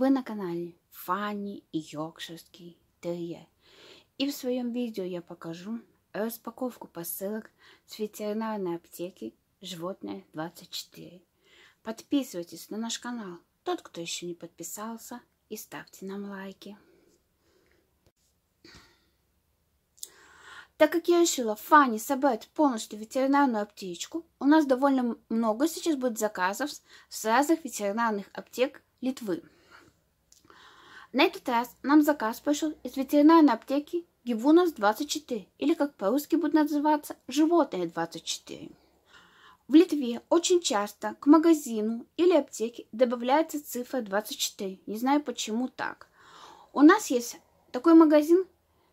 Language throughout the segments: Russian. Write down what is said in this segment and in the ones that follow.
Вы на канале Фанни Йоркширский Терьер. И в своем видео я покажу распаковку посылок с ветеринарной аптеки Животное 24. Подписывайтесь на наш канал, тот, кто еще не подписался, и ставьте нам лайки. Так как я решила Фанни собрать полностью ветеринарную аптечку, у нас довольно много сейчас будет заказов с разных ветеринарных аптек Литвы. На этот раз нам заказ пошел из ветеринарной аптеки Гивунас 24, или как по-русски будет называться, животное 24. В Литве очень часто к магазину или аптеке добавляется цифра 24. Не знаю, почему так. У нас есть такой магазин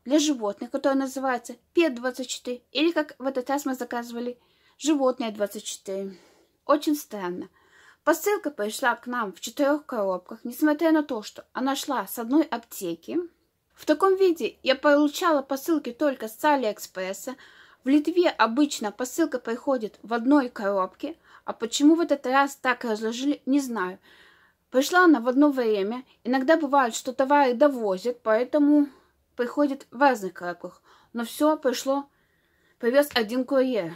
для животных, который называется Пет24, или как в этот раз мы заказывали животное 24. Очень странно. Посылка пришла к нам в четырех коробках, несмотря на то, что она шла с одной аптеки. В таком виде я получала посылки только с Алиэкспресса. В Литве обычно посылка приходит в одной коробке, а почему в этот раз так разложили, не знаю. Пришла она в одно время, иногда бывает, что товары довозят, поэтому приходит в разных коробках. Но все пришло, привез один курьер.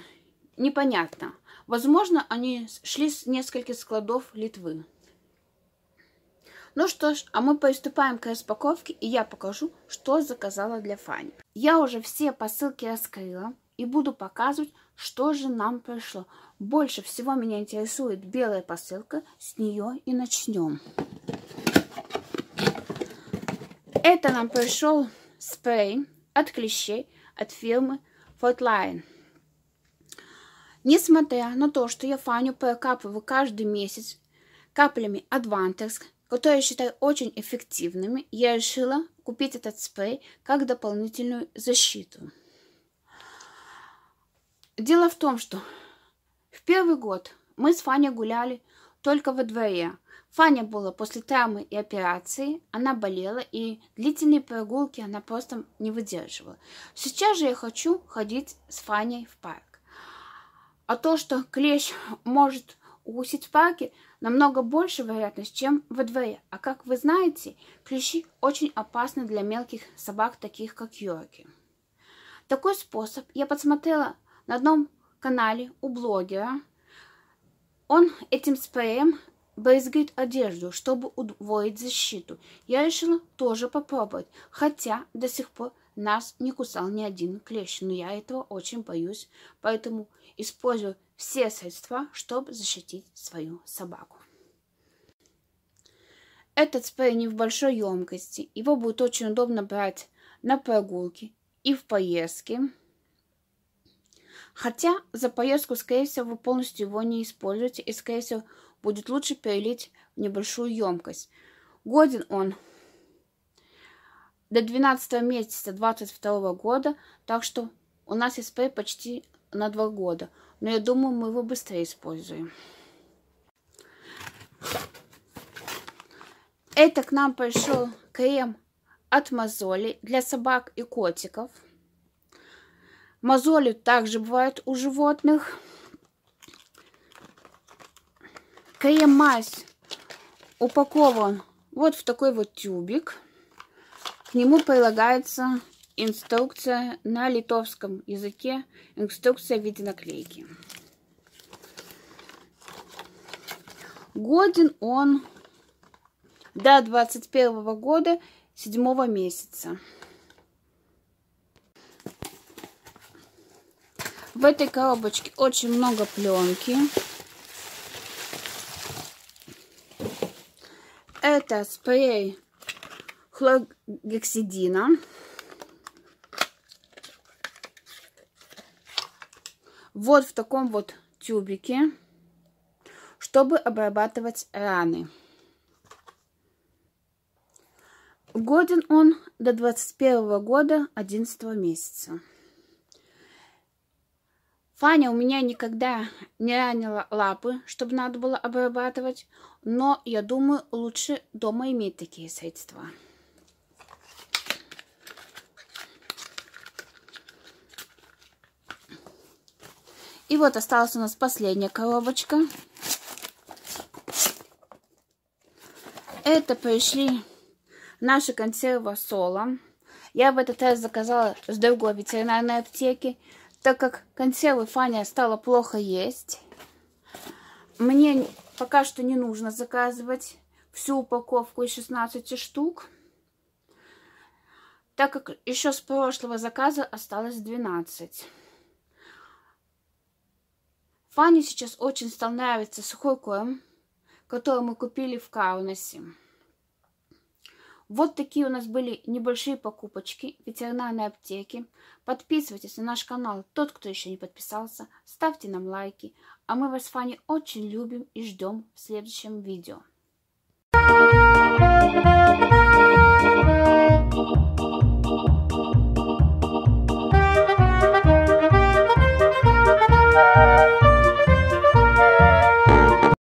Непонятно. Возможно, они шли с нескольких складов Литвы. Ну что ж, а мы приступаем к распаковке, и я покажу, что заказала для Фани. Я уже все посылки раскрыла и буду показывать, что же нам пришло. Больше всего меня интересует белая посылка, с нее и начнем. Это нам пришел спрей от клещей от фирмы Fortline. Несмотря на то, что я Фаню прокапываю каждый месяц каплями Advantex, которые считаю очень эффективными, я решила купить этот спрей как дополнительную защиту. Дело в том, что в первый год мы с Фаней гуляли только во дворе. Фаня была после травмы и операции, она болела, и длительные прогулки она просто не выдерживала. Сейчас же я хочу ходить с Фаней в парк. А то, что клещ может укусить паки, намного больше вероятность, чем во дворе. А как вы знаете, клещи очень опасны для мелких собак, таких как Йорки. Такой способ я подсмотрела на одном канале у блогера. Он этим спреем брызгает одежду, чтобы удвоить защиту. Я решила тоже попробовать, хотя до сих пор нас не кусал ни один клещ, но я этого очень боюсь, поэтому использую все средства, чтобы защитить свою собаку. Этот спрей не в большой емкости, его будет очень удобно брать на прогулки и в поездке. Хотя за поездку, скорее всего, вы полностью его не используете и, скорее всего, будет лучше перелить в небольшую емкость. Годен он до 12 месяца 22 года, так что у нас СП почти на 2 года. Но я думаю, мы его быстрее используем. Это к нам пришел крем от мозолей для собак и котиков. Мозоли также бывают у животных. Крем-мазь упакован вот в такой вот тюбик. К нему прилагается инструкция на литовском языке, инструкция в виде наклейки. Годен он до 21 года 7 месяца. В этой коробочке очень много пленки. Это спрей хлогексидина. Вот в таком вот тюбике, чтобы обрабатывать раны. Годен он до 21 года 11 месяца. Фаня у меня никогда не ранила лапы, чтобы надо было обрабатывать, но я думаю, лучше дома иметь такие средства. И вот осталась у нас последняя коробочка. Это пришли наши консервы соло. Я в этот раз заказала с другой ветеринарной аптеки, так как консервы Фаня стало плохо есть. Мне пока что не нужно заказывать всю упаковку из 16 штук, так как еще с прошлого заказа осталось 12. Фанни сейчас очень стал нравиться сухой корм, который мы купили в Каунасе. Вот такие у нас были небольшие покупочки ветеринарной аптеки. Подписывайтесь на наш канал, тот, кто еще не подписался. Ставьте нам лайки. А мы вас Фанни очень любим и ждем в следующем видео.